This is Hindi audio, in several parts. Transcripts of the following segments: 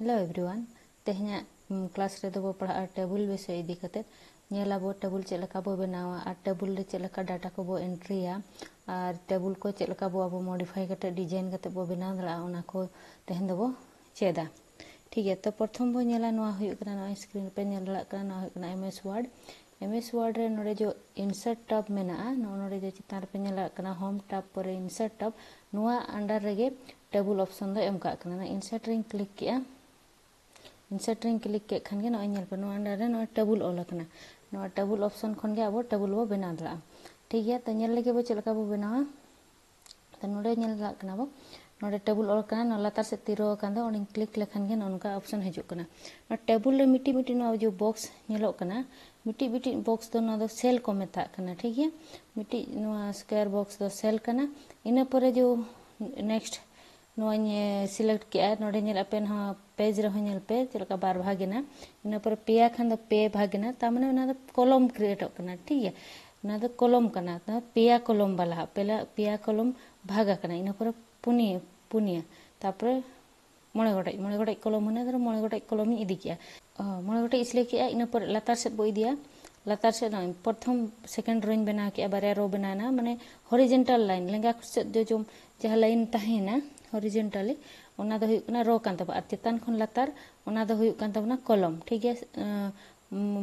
हेलो एवरीवन तेहे क्लास बो पढ़ा टेबुल विषय इदीकतेलाब टेबुल चलका बो बनावा टेबुल चलका डाटा को बो एंट्री और टेबुल को चलका बो अब मडिफाई कर डिजाइन करते बो बना दाड़ा तेहन दो तो चेदा ठीक है तो प्रथम बोला स्क्रीन पे दाड़ा M S Word M S Word में नोड़े जो इनसर्ट टप मे नोड़े जो चितानपे होम टप पर इनसर्ट टप नुआ अंडारे टेबुल ऑप्शन दो एम का इनसर्ट रिंग क्लिक किया इनसेट रिंग क्लिक के खान के नॉइज़ नहीं पड़ना अंडर है नॉइज़ ऑप्शन खान के आवो टेबल बना दला ठीक है तो नहीं लगे बो चल का बना तो नोडे नहीं लगा कना वो नॉइज़ टेबल से तीरो क्लिक ले खान के नॉनका ऑप्शन है जो करना नॉइज़ टेबल ले मिटी मिटी जो बॉक्स नहीं लो करना मिटी तो ना सेल को में ठीक है मिट्टी स्कोर बक्स तो सेल करना इन्हें जो नेक्स्ट नॉइज़ सिलेक्ट ना नॉइज़ नहीं अपन हाँ ᱯᱮᱡᱽ ᱨᱮᱦᱚᱸ ᱧᱮᱞ ᱯᱮ ᱪᱮᱫ ᱞᱮᱠᱟ ᱵᱟᱨ ᱵᱷᱟᱜᱮᱱᱟ ᱤᱱᱟᱹ ᱯᱚᱨᱮ ᱯᱮᱭᱟ ᱠᱷᱟᱱ ᱫᱚ ᱯᱮ ᱵᱷᱟᱜᱮᱱᱟ ᱛᱟᱨᱢᱟᱱᱮ ᱚᱱᱟ ᱫᱚ ᱠᱚᱞᱚᱢ ᱠᱨᱤᱭᱮᱴᱚᱜ ᱠᱟᱱᱟ ᱴᱷᱤᱠ ᱜᱮᱭᱟ ᱚᱱᱟ ᱫᱚ ᱠᱚᱞᱚᱢ ᱠᱟᱱᱟ ᱯᱮᱭᱟ ᱠᱚᱞᱚᱢ ᱵᱟᱞᱟ ᱯᱮᱞᱟ ᱯᱮᱭᱟ ᱠᱚᱞᱚᱢ ᱵᱷᱟᱜᱟ ᱠᱟᱱᱟ ᱤᱱᱟᱹ ᱯᱚᱨᱮ ᱯᱩᱱᱤᱭᱟᱹ ᱯᱩᱱᱤᱭᱟᱹ ᱛᱟᱨᱯᱚᱨᱮ ᱢᱚᱬᱮ ᱜᱚᱴᱮᱡ ᱢᱚᱬᱮ ᱜᱚᱴᱮᱡ ᱠᱚᱞᱚᱢ ᱢᱟᱱᱮ ᱫᱷᱚᱨᱚ ᱢᱚᱬᱮ ᱜᱚᱴᱮᱡ ᱠᱚᱞᱚᱢᱤᱧ ᱤᱫᱤ ᱠᱮᱜᱼᱟ ᱢᱚᱬᱮ ᱜᱚᱴᱮᱡ ᱤᱥᱞᱟᱹ ᱠᱮᱜᱼᱟ ᱤᱱᱟᱹ ᱯᱚᱨᱮ ᱞᱟᱛᱟᱨ ᱥᱮᱫ ᱵᱚ ᱤᱫᱤᱭᱟ ᱞᱟᱛᱟᱨ ᱥᱮᱫ ᱱᱚᱜᱼᱚᱭ ᱯᱨᱚᱛᱷᱚᱢ ᱥᱮᱠᱮᱱᱰ ᱨᱳᱧ ᱵᱮᱱᱟᱣ ᱠᱮᱜᱼᱟ ᱵᱟᱨᱭᱟ ᱨᱳ ᱵᱮᱱᱟᱣᱱᱟ ᱢᱟᱱᱮ ᱦᱚᱨᱤᱡᱮᱱᱴᱟᱞ ᱞᱟᱭᱤᱱ ᱞᱮᱸᱜᱟ ᱥᱮᱫ ᱡᱚᱡᱚᱢ ᱡᱟᱦᱟᱸ ᱞᱟᱭᱤᱱ ᱛᱟᱦᱮᱸᱭᱮᱱᱟ ᱦᱚᱨᱤᱡᱮᱱᱴᱟᱞᱤ रो रोकना आरतान लातार कलम ठीक है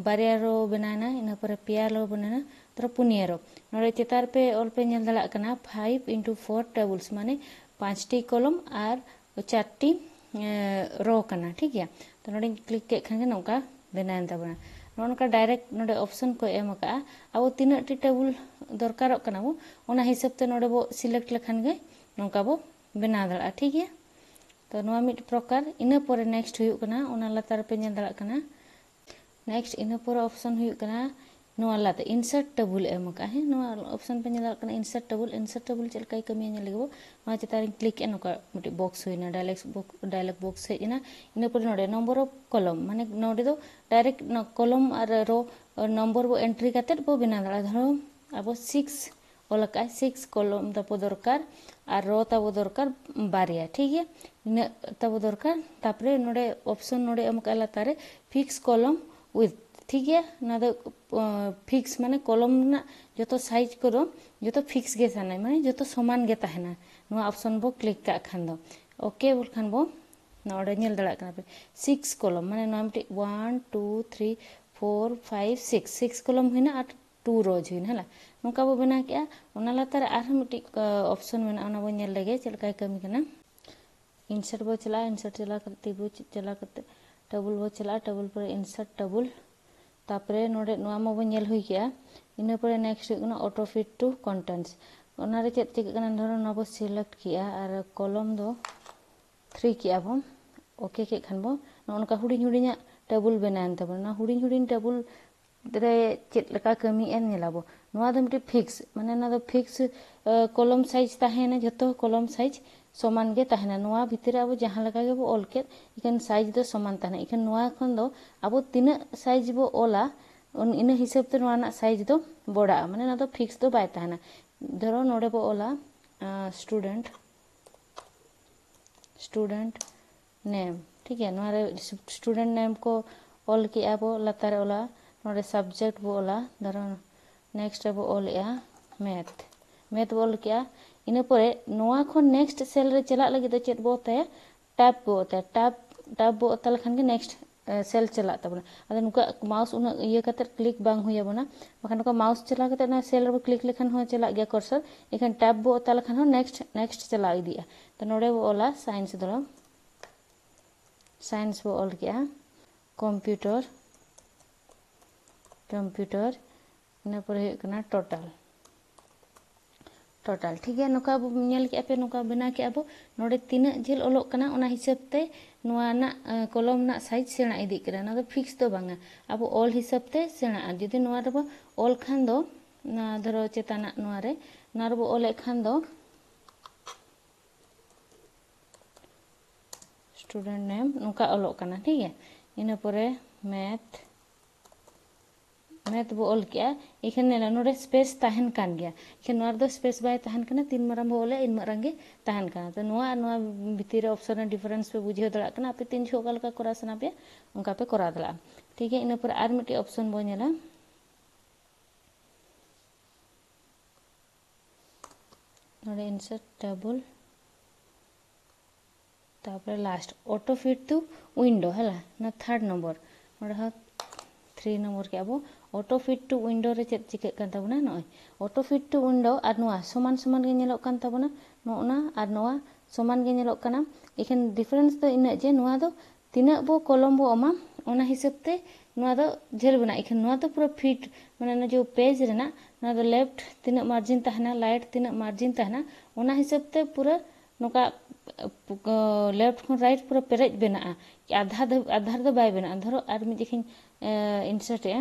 बारे रो बनाना इनपर पे रो बना तर पुनिया रो ना चितार पे अलपे नल दाला फाइव इंटू फोर टेबल्स माने पाँच टी कलम और चार रो करना ठीक है तो नोड़ क्लिक के खान नौका बनाएन तब ना डायरेक्ट ना ऑप्शन को एम का अब तीना टी टेबुल दरकार हिसाब से नोड़ बो सिलेक्ट लेखान नौका बो बना दा ठीक है ᱱᱚᱣᱟ ಮಿᱴ ᱯᱨᱚᱠᱟᱨ ᱤᱱᱟᱹ ᱯᱚᱨᱮ ᱱᱮᱠᱥᱴ ᱦᱩᱭᱩᱜ ᱠᱟᱱᱟ ᱚᱱᱟ ᱞᱟᱛᱟᱨ ᱯᱮ ᱧᱮᱞᱟᱜ ᱠᱟᱱᱟ ᱱᱮᱠᱥᱴ ᱤᱱᱟᱹ ᱯᱚᱨᱮ ᱚᱯᱥᱚᱱ ᱦᱩᱭᱩᱜ ᱠᱟᱱᱟ ᱱᱚᱣᱟ ᱞᱟᱛᱟᱨ ᱤᱱᱥᱟᱨᱴ ᱴᱟᱵᱩᱞ ᱮᱢᱚᱠᱟ ᱦᱮᱱ ᱱᱚᱣᱟ ᱚᱯᱥᱚᱱ ᱯᱮ ᱧᱮᱞᱟᱜ ᱠᱟᱱᱟ ᱤᱱᱥᱟᱨᱴ ᱴᱟᱵᱩᱞ ᱤᱱᱥᱟᱨᱴ ᱴᱟᱵᱩᱞ ᱪᱮᱞᱠᱟᱭ ᱠᱟᱹᱢᱤ ᱧᱮᱞ ᱞᱮᱜᱚ ᱢᱟ ᱪᱮᱛᱟᱨᱤᱧ ᱠᱞᱤᱠᱮᱱ ᱚᱠᱟ ᱢᱤᱴᱤ ᱵᱚᱠᱥ ᱦᱩᱭᱱᱟ ᱰᱟᱭᱞᱚᱜᱽ ᱵᱚᱠ ᱚᱞᱟᱠᱟᱜᱼᱟ ᱥᱤᱠᱥ ᱠᱚᱞᱚᱢ ᱛᱟᱵᱚ ᱫᱚᱨᱠᱟর ᱟᱨ ᱨᱚ ᱛᱟᱵᱚ ᱫᱚᱨᱠᱟᱨ ᱵᱟᱨᱭᱟ ᱴᱷᱤᱠ ᱜᱮᱭᱟ ᱤᱱᱟᱹ ᱛᱟᱵᱚ ᱫᱚᱨᱠᱟᱨ ᱛᱟᱯᱚᱨᱮ ᱱᱚᱰᱮ ᱚᱯᱥᱚᱱ ᱱᱚᱰᱮ ᱮᱢ ᱠᱟᱜᱼᱟ ᱞᱟᱛᱟᱨ ᱨᱮ ᱯᱷᱤᱠᱥ ᱠᱚᱞᱚᱢ ᱩᱭᱤᱛᱷ ᱴᱷᱤᱠ ᱜᱮᱭᱟ ᱚᱱᱟ ᱫᱚ ᱯᱷᱤᱠᱥ ᱢᱟᱱᱮ ᱠᱚᱞᱚᱢ ᱨᱮᱱᱟᱜ ᱡᱚᱛᱚ ᱥᱟᱭᱤᱡ ᱠᱚᱫᱚ ᱡᱚᱛᱚ ᱯᱷᱤᱠᱥ ᱜᱮ ᱛᱟᱦᱮᱱᱟ ᱢᱟᱱᱮ ᱡᱚᱛᱚ ᱥᱚᱢᱟᱱ ᱜᱮ ᱛᱟᱦᱮᱱᱟ ᱱᱚᱣᱟ ᱚᱯᱥᱚᱱ ᱵᱚ ᱠᱞᱤᱠ ᱠᱟᱜ ᱠᱷᱟᱱ ᱫᱚ ओके बोल खान बो नोडे नेल दड़ा कना पे सिक्स कॉलम माने नोम टे 1 2 3 4 5 6 सिक्स कॉलम होइना आठ टू रोज हुई है नौका बना के मिट्टी अपशन में बोलेंगे चलका कमी करना इनसार्ट बो चला इनसार्ट चला तीबू चला टेबुल बो चला टेबुल पर इनसार्ट टेबुल तपर नाम बोल हुई इनपर नेक्स्ट होना अटोफिट टू कन्टेंट्स चेक चेकना धर ना सिलेक्ट के कलम दो थ्री के बम ओके खान बो ना हूँ हूँ टेबुल बनाएन तब हूँ हूँ टेबुल ᱨᱮ ᱪᱮᱫ ᱞᱮᱠᱟ ᱠᱟᱹᱢᱤᱭᱮᱫᱼᱟ ᱧᱮᱞᱟᱵᱚ ᱱᱚᱣᱟ ᱫᱚ ᱢᱤᱫᱴᱮᱱ ᱯᱷᱤᱠᱥ ᱢᱟᱱᱮ ᱚᱱᱟ ᱫᱚ ᱯᱷᱤᱠᱥ ᱠᱚᱞᱚᱢ ᱥᱟᱭᱤᱡ ᱛᱟᱦᱮᱱᱟ ᱡᱷᱚᱛᱚ ᱠᱚᱞᱚᱢ ᱥᱟᱭᱤᱡ ᱥᱚᱢᱟᱱ ᱜᱮ ᱛᱟᱦᱮᱱᱟ ᱱᱚᱣᱟ ᱵᱷᱤᱛᱨᱤ ᱟᱵᱚ ᱡᱟᱦᱟᱸ ᱞᱮᱠᱟ ᱜᱮᱵᱚ ᱚᱞ ᱠᱮᱫ ᱮᱱᱠᱷᱟᱱ ᱥᱟᱭᱤᱡ ᱫᱚ ᱥᱚᱢᱟᱱ ᱛᱟᱦᱮᱱᱟ ᱮᱱᱠᱷᱟᱱ ᱱᱚᱣᱟ ᱠᱷᱚᱱ ᱫᱚ ᱟᱵᱚ ᱛᱤᱱᱟᱹᱜ ᱥᱟᱭᱤᱡ ᱵᱚ ᱚᱞᱟ ᱤᱱᱟᱹ ᱦᱤᱥᱟᱹᱵ ᱛᱮ ᱱᱚᱣᱟ ᱨᱮᱱᱟᱜ ᱥᱟᱭᱤᱡ ᱫᱚ ᱵᱚᱲᱟᱜᱼᱟ ᱢᱟᱱᱮ ᱱᱚᱣᱟ ᱫᱚ ᱯᱷᱤᱠᱥ ᱫᱚ ᱵᱟᱭ ᱛᱟᱦᱮᱱᱟ ᱫᱷᱚᱨᱚ ᱱᱚᱰᱮ ᱵᱚ ᱚᱞᱟ ᱥᱴᱩᱰᱮᱱᱴ स्टूडेंट नेम ठीक है हमारे स्टूडेंट नेम को ऑल किया वो लतार ओला ᱱᱚᱰᱮ ᱥᱟᱵᱽᱡᱮᱠᱴ ᱵᱚ ᱚᱞᱟ ᱫᱷᱚᱨᱚᱱ ᱱᱮᱠᱥᱴ ᱨᱮᱵᱚ ᱚᱞᱮᱜᱼᱟ ᱢᱮᱛᱷ ᱢᱮᱛᱷ ᱵᱚ ᱚᱞ ᱠᱮᱜᱼᱟ ᱤᱱᱟᱹ ᱯᱚᱨᱮ ᱱᱚᱣᱟ ᱠᱷᱚᱱ ᱱᱮᱠᱥᱴ ᱥᱮᱞ ᱨᱮ ᱪᱟᱞᱟᱜ ᱞᱟᱹᱜᱤᱫ ᱫᱚ ᱪᱮᱫ ᱵᱚ ᱚᱛᱟᱭᱟ ᱴᱟᱵ ᱵᱚ ᱚᱛᱟᱭᱟ ᱴᱟᱵ ᱴᱟᱵ ᱵᱚ ᱚᱛᱟ ᱞᱮᱠᱷᱟᱱ ᱜᱮ ᱱᱮᱠᱥᱴ ᱥᱮᱞ ᱪᱟᱞᱟᱜ ᱛᱟᱵᱚᱱᱟ ᱟᱫᱚ ᱱᱚᱝᱠᱟ ᱢᱟᱣᱩᱥ ᱩᱱᱟᱹᱜ ᱤᱭᱟᱹ ᱠᱟᱛᱮᱫ ᱠᱞᱤᱠ ᱵᱟᱝ ᱦᱩᱭ ᱟᱵᱚᱱᱟ ᱵᱟᱠᱷᱟᱱ ᱱᱚᱝᱠᱟ ᱢᱟᱣᱩᱥ ᱪᱟᱞᱟᱣ ᱠᱟᱛᱮᱫ ᱚᱱᱟ ᱥᱮᱞ ᱨᱮᱵᱚ ᱠᱞᱤᱠ ᱞᱮᱠᱷᱟᱱ ᱦᱚᱸ ᱪᱟᱞᱟᱜ ᱜᱮᱭᱟ ᱠᱚᱨᱥᱚᱨ ᱮᱱᱠᱷᱟᱱ ᱴᱟᱵ ᱵᱚ ᱚᱛᱟ ᱞᱮᱠᱷᱟᱱ ᱦᱚᱸ ᱱᱮᱠᱥᱴ ᱱᱮᱠᱥᱴ ചലാ ഇടിയ നോടെ ഓല സയൻസ് ദളം സയൻസ് ഓൾ കെയാ कंप्यूटर कंप्यूटर इन पर टोटल टोटल ठीक है नुका अब के पे बना के अब नोडे तीना जेल ओलोग कना ओना हिसाब ते नोआ ना सेना इदि फिक्स तो बांगा अब ऑल हिसाब ते सेना जदी ऑल खान दो धरो चेताना ऑल खान दो स्टूडेंट नेम नुका ओलोग ठीक है इन मैथ ᱚᱱᱟ ᱛᱮᱵᱚ ᱚᱞ ᱠᱮᱜᱼᱟ ᱮᱠᱷᱟᱱ ᱧᱮᱞᱟ ᱱᱚᱰᱮ ᱥᱯᱮᱥ ᱛᱟᱦᱮᱱ ᱠᱟᱱ ᱜᱮᱭᱟ ᱮᱠᱷᱟᱱ ᱱᱚᱣᱟ ᱨᱮᱫᱚ ᱥᱯᱮᱥ ᱵᱟᱭ ᱛᱟᱦᱮᱱ ᱠᱟᱱᱟ ᱛᱤᱱ ᱢᱟᱨᱟᱝ ᱵᱚ ᱚᱞᱟ ᱤᱱ ᱢᱟᱨᱟᱝ ᱜᱮ ᱛᱟᱦᱮᱱ ᱠᱟᱱᱟ ᱛᱚ ᱱᱚᱣᱟ ᱟᱨ ᱱᱚᱣᱟ ᱵᱷᱤᱛᱤᱨ ᱨᱮ ᱚᱯᱥᱚᱱ ᱨᱮᱱᱟᱜ ᱰᱤᱯᱷᱟᱨᱮᱱᱥ ᱯᱮ ᱵᱩᱡᱷᱟᱹᱣ ᱫᱟᱲᱮᱭᱟᱜ ᱠᱟᱱᱟ ᱟᱯᱮ ᱛᱤᱱ ᱡᱚᱦᱚᱜ ᱚᱠᱟ ᱞᱮᱠᱟ ᱠᱚᱨᱟᱣ ᱥᱟᱱᱟ ᱯᱮᱭᱟ ᱚᱱᱠᱟ ᱯᱮ ᱠᱚᱨᱟᱣ ᱫᱟᱲᱮᱭᱟᱜᱼᱟ ᱴᱷᱤᱠ ᱜᱮᱭᱟ ᱤᱱᱟᱹ ᱯᱚᱨᱮ ᱟᱨ ᱢᱤᱫᱴᱮᱡ ᱚᱯᱥᱚᱱ ᱵᱚ ᱧᱮᱞᱟ नोड़े इंसर्ट टेबल तापर last auto fit to window है ना थर्ड नंबर नोड़े हाँ ᱛᱷᱨᱤ ᱱᱚᱢᱵᱚᱨ ᱠᱮᱫᱟ ᱵᱚ ᱚᱴᱳ ᱯᱷᱤᱴ ᱴᱩ ᱩᱭᱤᱱᱰᱳ ᱨᱮ ᱪᱮᱫ ᱪᱤᱠᱟᱹᱜ ᱠᱟᱱ ᱛᱟᱵᱚᱱᱟ ᱱᱚᱜᱼᱚᱭ ᱚᱴᱳ ᱯᱷᱤᱴ ᱴᱩ ᱩᱭᱤᱱᱰᱳ ᱟᱨ ᱱᱚᱣᱟ ᱥᱚᱢᱟᱱ ᱥᱚᱢᱟᱱ ᱜᱮ ᱧᱮᱞᱚᱜ ᱠᱟᱱ ᱛᱟᱵᱚᱱᱟ ᱱᱚᱜᱼᱚᱱᱟ ᱟᱨ ᱱᱚᱣᱟ ᱥᱚᱢᱟᱱ ᱜᱮ ᱧᱮᱞᱚᱜ ᱠᱟᱱᱟ ᱮᱠᱷᱟᱱ ᱰᱤᱯᱷᱟᱨᱮᱱᱥ ᱫᱚ ᱤᱱᱟᱹᱜ ᱡᱮ ᱱᱚᱣᱟ ᱫᱚ ᱛᱤᱱᱟᱹᱜ ᱵᱚ ᱠᱚᱞᱚᱢ ᱵᱚ ᱮᱢᱟ ᱚᱱᱟ ᱦᱤᱥᱟᱹᱵ ᱛᱮ ᱱᱚᱣᱟ ᱫᱚ ᱡᱷᱟᱹᱞ ᱵᱮᱱᱟ ᱮᱠᱷᱟᱱ ᱱᱚᱣᱟ ᱫᱚ ᱯᱩᱨᱟᱹ ᱯᱷᱤᱴ ᱢᱟᱱᱮ ᱚᱱᱟ ᱡᱮ ᱯᱮᱡᱽ ᱨᱮᱱᱟᱜ ᱱᱚᱣᱟ ᱫᱚ ᱞᱮᱯᱷᱴ ᱛᱤᱱᱟᱹᱜ ᱢᱟᱨᱡᱤᱱ ᱛᱟᱦᱮᱱᱟ ᱞᱟᱭᱤᱴ ᱛᱤᱱᱟᱹᱜ ᱢᱟᱨᱡᱤᱱ ᱛᱟᱦᱮᱱᱟ ᱚᱱᱟ ᱦᱤᱥᱟᱹᱵ ᱛᱮ ᱯᱩᱨᱟᱹ ᱱᱚᱝᱠᱟ लेफ्ट राइट पूरा पेरेज बना आधा आधार तो बै बना धरो और मिजे इनसर्टे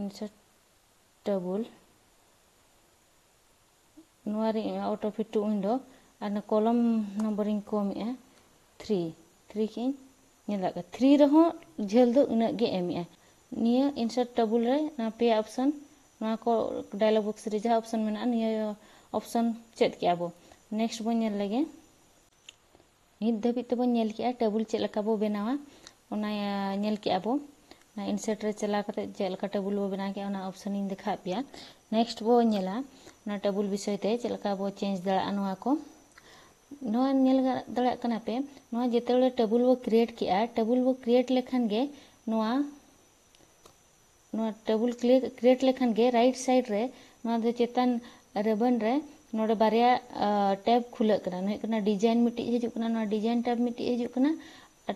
insert table auto fit to window और कलम नम्बर कमे थ्री थ्री के थ्री रहा झेल तो उन्गे एमे निया इनसर्ट टेबुल पे option dialog box option option check के अब next بوᱧ ᱧᱮᱞ লাগে নিৰ্ধবী ত বᱧ ᱧেল কিয়া টেবুল চেলা কাৱো বনাৱা ওনা ᱧেল কিয়া ব না ইনসাইট ৰে চলা কৰতে চেলা কা টেবুল বনা গিয়া ওনা অপচন ইং দেখা পেয়া next بو ᱧেলা না টেবুল বিষয়তে চেলা কাৱো চেঞ্জ দৰা নৱাকো নৱে ᱧেল গ ডাৰা কৰনা পে নৱে জেতৰ টেবুল ব ক্ৰিয়েট কিয়া টেবুল ব ক্ৰিয়েট লেখন গে নৱা নৱা টেবুল ক্লিক ক্ৰিয়েট লেখন গে ৰাইট সাইড ৰে নৱে জেতেন ৰেবন ৰে ना बारे टैब खुल डिजाइन मिट्टी हजू डिजाइन टैब मिट्टी हजू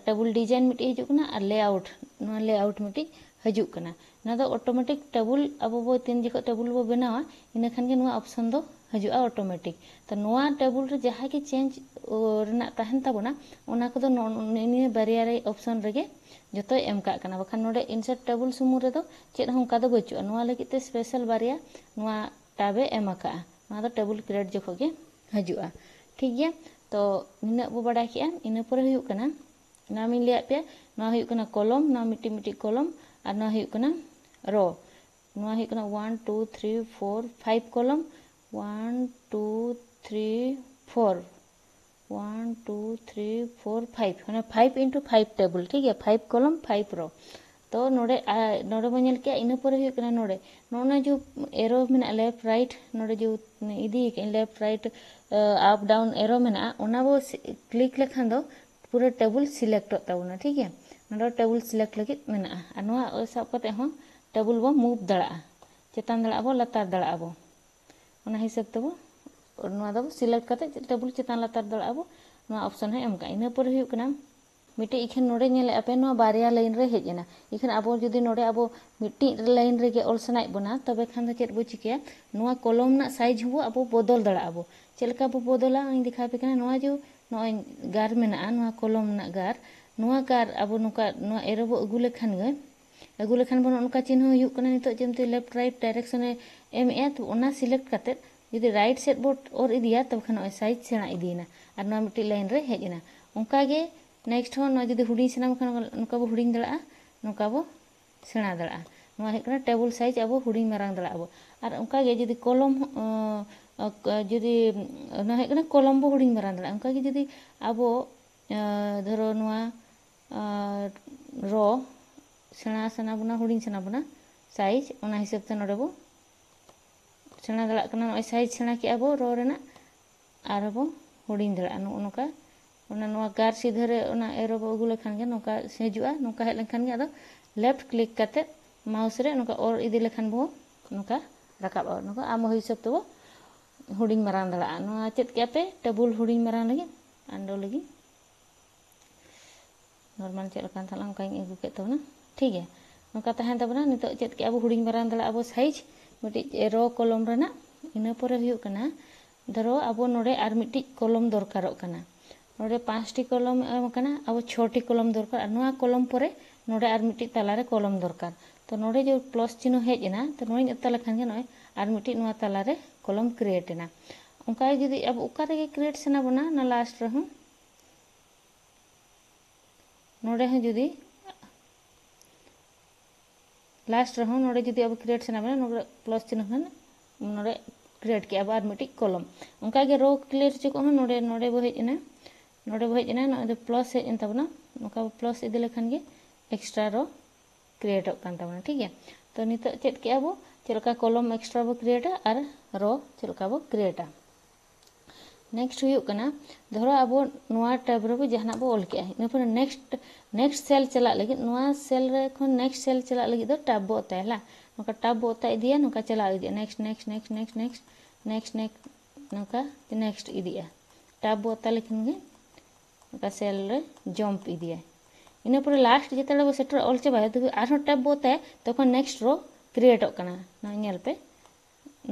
टेबुल डिजाइन मिट्टी हजू करना और लेआउट नोड़ा मिट्टी हजू अटोमेटिक ना अब बो तीन जखो टेबुल बो बना इन खान के नोड़ा ऑटोमेटिक तो नोड़ा टेबल रे जहां के चेंज रना तहन तबना ओना को दो इन बारया रे ऑप्शन रेगे ᱡᱚᱛᱚᱭ ᱮᱢ ᱠᱟᱜ ᱠᱟᱱᱟ ᱵᱟᱠᱷᱟᱱ ᱱᱚᱰᱮ ᱤᱱᱥᱟᱨᱴ ᱴᱮᱵᱚᱞ ᱥᱩᱢᱩᱝ तो टेबल क्रेट जो हजू ठीक है तो नीना बो बड़ा के इनपुर लियापे ना कलम ना मिट्टी मिट्टी कलम और ना रो ना one two three four five column one two three four one two three four five मैं फाइव इंटू फाइव टेबुल ठीक है फाइव कलम फाइव रो तो नोडे नोडे के इनपर नोडे नोने जो एरो में लेफ्ट राइट नोडे जो इदी लेफ्ट राइट आप डाउन एरो क्लिक लेखान पूरा टेबल सिलेक्ट होता ठीक है ना टेबल सिलेक्ट लगे में ना सब कते हो टेबल वो मूव दड़ा लतार दड़ा बो हिसाब तब सिलेक्ट करते टेबल चतान लतार दड़ा अपशन हम इनपर हो মিটে ইখেন নড়ে নলে আপে নবা বারিয়া লাইন রে হেজেনা ইখেন আবো যদি নড়ে আবো মিটি লাইন রে গে অলসনাই বনা তবে ইখেন জেবু চিকে নবা কলম না সাইজ হবো আপো বদল দড়া আবো চেলকা বো বদলা আই দেখাবে কেন নবা জু নয় গাড় মেনা নবা কলম না গাড় নবা গাড় আবো নুক নবা এরবো আগুল খান গ আগুল খান বনো নকা চিন হিয়ুক না নিতো জেমতি লেফট রাইট ডাইরেকশনে এম এ তো উনা সিলেক্ট কাতে যদি রাইট সেট বোট অর ইদিয়া তবে খনো সাইজ ছেনা ইদিয়েনা আর নবা মিটি লাইন রে হেজেনা উনকা গে ᱱᱮᱠᱥᱴ ᱦᱚᱸ ᱱᱚᱣᱟ ᱡᱩᱫᱤ ᱦᱩᱰᱤᱧ ᱥᱟᱱᱟᱢ ᱠᱷᱟᱱ ᱱᱚᱝᱠᱟ ᱵᱚ ᱦᱩᱰᱤᱧ ᱫᱟᱲᱮᱭᱟᱜᱼᱟ ᱱᱚᱝᱠᱟ ᱵᱚ ᱥᱮᱬᱟ ᱫᱟᱲᱮᱭᱟᱜᱼᱟ ᱱᱚᱣᱟ ᱦᱩᱭᱩᱜ ᱠᱟᱱᱟ ᱴᱮᱵᱩᱞ ᱥᱟᱭᱤᱡ ᱟᱵᱚ ᱦᱩᱰᱤᱧ ᱢᱟᱨᱟᱝ ᱫᱟᱲᱮᱭᱟᱜᱼᱟ ᱵᱚ ᱟᱨ ᱚᱱᱠᱟᱜᱮ ᱡᱩᱫᱤ ᱠᱚᱞᱚᱢ ᱡᱩᱫᱤ ᱱᱚᱣᱟ ᱦᱩᱭᱩᱜ ᱠᱟᱱᱟ ᱠᱚᱞᱚᱢ ᱵᱚ ᱦᱩᱰᱤᱧ ᱢᱟᱨᱟᱝ ᱫᱟᱲᱮᱭᱟᱜᱼᱟ ᱚᱱᱠᱟᱜᱮ ᱡᱩᱫᱤ ᱟᱵᱚ ᱫᱷᱚᱨᱚ ᱱᱚᱣᱟ ᱨᱚ ᱥᱮᱬᱟ ᱥᱟᱱᱟ ᱵᱚᱱᱟ ᱦᱩᱰᱤᱧ ᱥᱟᱱᱟ ᱵᱚᱱᱟ ᱥᱟᱭᱤᱡ ᱚᱱᱟ ᱦᱤᱥᱟᱹᱵ ᱛᱮ ᱱᱚᱰᱮ ᱵᱚ ᱥᱮᱬᱟ ᱫᱟᱲᱮᱭᱟᱜ ᱠᱟᱱᱟ ᱱᱚᱜᱼᱚᱭ ᱥᱟᱭᱤᱡ ᱥᱮᱬᱟ ᱠᱮᱜᱼᱟ ᱵᱚ ᱨᱚ ᱨᱮᱱᱟᱜ ᱟᱨᱦᱚᱸ ᱵᱚ ᱦᱩᱰᱤᱧ ᱫᱟᱲᱮᱭᱟᱜᱼᱟ ᱱᱚᱜᱼᱚ ᱱᱚᱝᱠᱟ ona noa gar si dore ona ero bo gule kan ge noka se jua noka he lekan ge ado left click kate mouse re noka or idi lekan bo noka raka bo noka amo hi sot bo huding maran dala ano chet ape tebul huding maran lagi ando lagi normal chet lekan tala noka ego ke na tige noka ta hen ta bo na nito chet ke abo huding maran abo saiz moti ero kolom rena ina pore hiu kana dero abo nore armiti mitik kolom dorkarok kana नोड़े पाँचटी कलम अब छोटी कलम दरकार नोआ कलम पर नोड़े और मिट्टी तलारे कलम दरकार तो नोड़े जो प्लस चिन्ह हेजना तो नोड़े अता लेखान गे नोए और मिट्टी नोआ तलारे कलम क्रिएटना उनका जुदी अब उकारे क्रिएट सेना बना ना लास्ट रहे नोड़े हैं जुदी लास्ट रहे नोड़े जुदी अब क्रिएट सेना बना नोड़े प्लस चिन्ह नोड़े क्रिएट किया बार मिट्टी कलम उनका रो क्लियर चुको नोड़े नोड़े बो हेजना नोड़े बो प्लस हेन तबना नौका प्लस इदी एक्सट्रा रो क्रिएट कान ठीक है तो नित चेक के अब चलका कलम एक्सट्रा बो क्रिएटा और रो चलका बो क्रिएटा नेक्स्ट होना धर अब टाइप रो जहाँ जहां बो ऑल के नेक्स्ट नेक्स्ट सेल चला लगे ना सेल नेक्स्ट सेल चला लगे तो बो होता ला नौका टाप बो अत इदी नौका चला next next next next next next next नौका नेक्स्ट इदी टाप बो होता ᱚᱱᱠᱟ ᱥᱮᱞ ᱨᱮ ᱡᱚᱢᱯ ᱤᱫᱤᱭᱟᱭ ᱤᱱᱟᱹ ᱯᱚᱨᱮ ᱞᱟᱥᱴ ᱪᱮᱛᱟᱱ ᱨᱮᱵᱚ ᱥᱮᱴᱮᱨ ᱚᱞ ᱪᱟᱵᱟᱭᱟ ᱛᱚᱵᱮ ᱟᱨᱦᱚᱸ ᱴᱮᱯ ᱵᱚ ᱛᱟᱭᱟ ᱛᱚᱠᱷᱚᱱ ᱱᱮᱠᱥᱴ ᱨᱚ ᱠᱨᱤᱭᱮᱴᱚᱜ ᱠᱟᱱᱟ ᱱᱚᱣᱟ ᱧᱮᱞ ᱯᱮ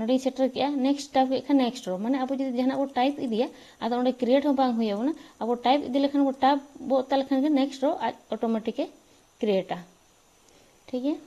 ᱱᱚᱰᱮᱧ ᱥᱮᱴᱮر ᱠᱮᱜᱼᱟ ᱱᱮᱠᱥᱴ ᱴᱟᱭᱤᱯ ᱠᱮᱫ ᱠᱷᱟᱱ ᱱᱮᱠᱥᱴ ᱨᱚ ᱢᱟᱱᱮ ᱟᱵᱚ ᱡᱩᱫᱤ ᱡᱟᱦᱟᱱᱟᱜ ᱵᱚ ᱴᱟᱭᱤᱯ ᱤᱫᱤᱭᱟ ᱟᱫᱚ ᱚᱸᱰᱮ ᱠᱨᱤᱭᱮᱴ ᱦᱚᱸ ᱵᱟᱝ ᱦᱩᱭ ᱟᱵᱚᱱᱟ ᱟᱵᱚ ᱴᱟᱭᱤᱯ ᱤᱫᱤ ᱞᱮᱠᱷᱟᱱ ᱵᱚ ᱴᱟᱭᱤᱯ ᱵᱚ ᱛᱟᱦᱞᱮ ᱠᱷᱟᱱ ᱜᱮ ᱱᱮᱠᱥᱴ ᱨᱚ ᱟᱡ ᱚᱴᱳᱢᱮᱴᱤᱠᱮ ᱠᱨᱤᱭᱮᱴᱟ ᱴᱷᱤᱠ ᱜᱮᱭᱟ